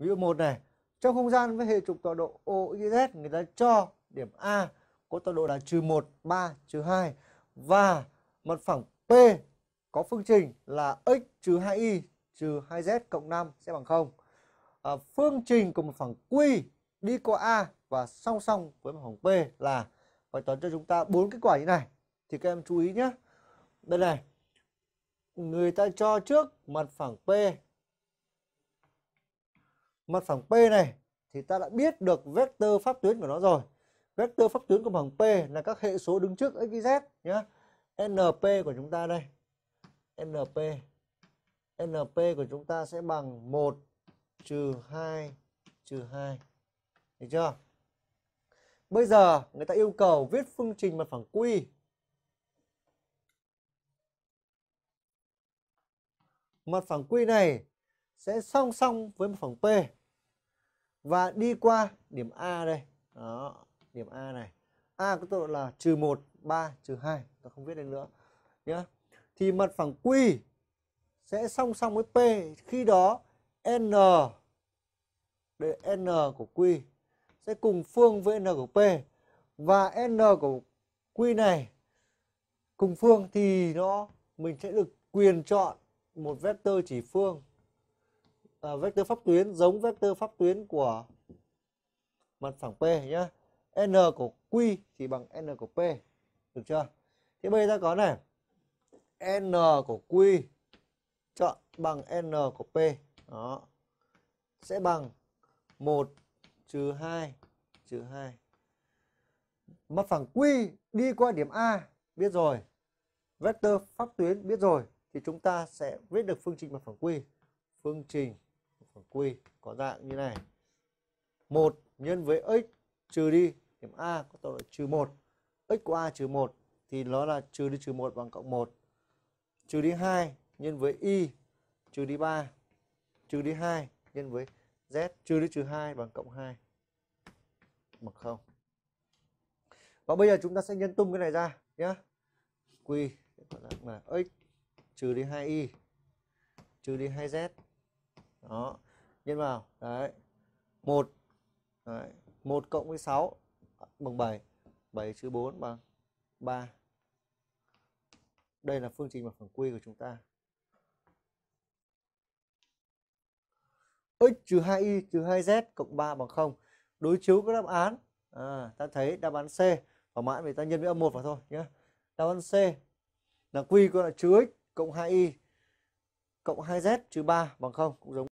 ví dụ một này trong không gian với hệ trục tọa độ OXZ người ta cho điểm A có tọa độ là trừ 1, 3, trừ 2 và mặt phẳng P có phương trình là x trừ 2y trừ 2z cộng 5 sẽ bằng 0. À, phương trình của mặt phẳng Q đi qua A và song song với mặt phẳng P là bài toán cho chúng ta bốn kết quả như này. Thì các em chú ý nhé. Đây này. Người ta cho trước mặt phẳng P mặt phẳng P này thì ta đã biết được vector pháp tuyến của nó rồi. Vector pháp tuyến của phẳng P là các hệ số đứng trước x, y, z nhé. NP của chúng ta đây. NP. NP của chúng ta sẽ bằng 1 trừ 2 trừ 2. Được chưa? Bây giờ người ta yêu cầu viết phương trình mặt phẳng Q. Mặt phẳng Q này sẽ song song với mặt phẳng P và đi qua điểm A đây đó điểm A này A có tọa độ là trừ 1 3 trừ 2 ta không viết đây nữa nhá thì mặt phẳng Q sẽ song song với P khi đó N đây N của Q sẽ cùng phương với N của P và N của Q này cùng phương thì nó mình sẽ được quyền chọn một vectơ chỉ phương à, vector pháp tuyến giống vector pháp tuyến của mặt phẳng P nhá. N của Q thì bằng N của P. Được chưa? Thế bây giờ ta có này. N của Q chọn bằng N của P. Đó. Sẽ bằng 1 trừ 2 trừ 2. Mặt phẳng Q đi qua điểm A biết rồi. Vector pháp tuyến biết rồi thì chúng ta sẽ viết được phương trình mặt phẳng Q. Phương trình của quy có dạng như này. 1 nhân với x trừ đi điểm A có tọa độ trừ 1. x của A trừ 1 thì nó là trừ đi trừ 1 bằng cộng 1. Trừ đi 2 nhân với y trừ đi 3 trừ đi 2 nhân với z trừ đi trừ 2 bằng cộng 2 bằng 0. Và bây giờ chúng ta sẽ nhân tung cái này ra nhé. Q là x trừ đi 2y trừ đi 2z đó nhân vào đấy một đấy. một cộng với 6 bằng 7 7 trừ 4 bằng 3 đây là phương trình bằng phẳng quy của chúng ta x trừ 2y trừ 2z cộng 3 bằng 0 đối chiếu các đáp án à, ta thấy đáp án C thỏa mãn vì ta nhân với âm 1 vào thôi nhé đáp án C là quy có là trừ x cộng 2y cộng 2z trừ 3 bằng 0 cũng giống